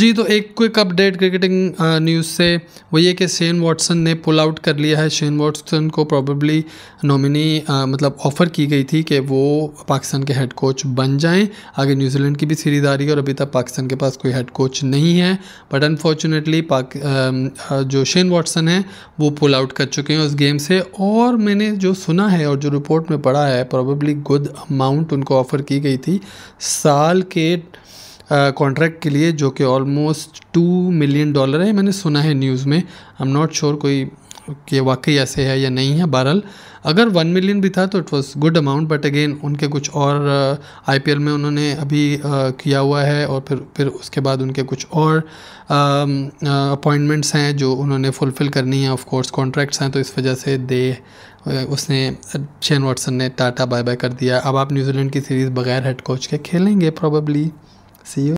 जी तो एक quick update cricketing news से वो ये कि शेन वॉटसन ने पुल आउट कर लिया है शेन वॉटसन को प्रॉबेबली नॉमिनी uh, मतलब ऑफ़र की गई थी कि वो पाकिस्तान के हेड कोच बन जाएं आगे न्यूजीलैंड की भी सीरीज आ रही है और अभी तक पाकिस्तान के पास कोई हेड कोच नहीं है बट अनफॉर्चुनेटली पाक आ, um, uh, जो शेन वॉटसन है वो पुल आउट कर चुके हैं उस गेम से और मैंने जो सुना है और जो रिपोर्ट में पढ़ा है प्रॉबेबली गुड अमाउंट उनको ऑफ़र की गई थी साल के कॉन्ट्रैक्ट के लिए जो कि ऑलमोस्ट टू मिलियन डॉलर है मैंने सुना है न्यूज़ में आई एम नॉट श्योर कोई कि वाकई ऐसे है या नहीं है बहरहाल अगर वन मिलियन भी था तो it was good amount but again उनके कुछ और आईपीएल में उन्होंने अभी आ, किया हुआ है और फिर फिर उसके बाद उनके कुछ और अपॉइंटमेंट्स हैं जो उन्होंने फुलफ़िल करनी है ऑफ कोर्स कॉन्ट्रैक्ट्स हैं तो इस वजह से दे उसने शेन वाटसन ने टाटा बाय बाय कर दिया अब आप न्यूजीलैंड की सीरीज़ बगैर हेड कोच के खेलेंगे प्रॉबली See you.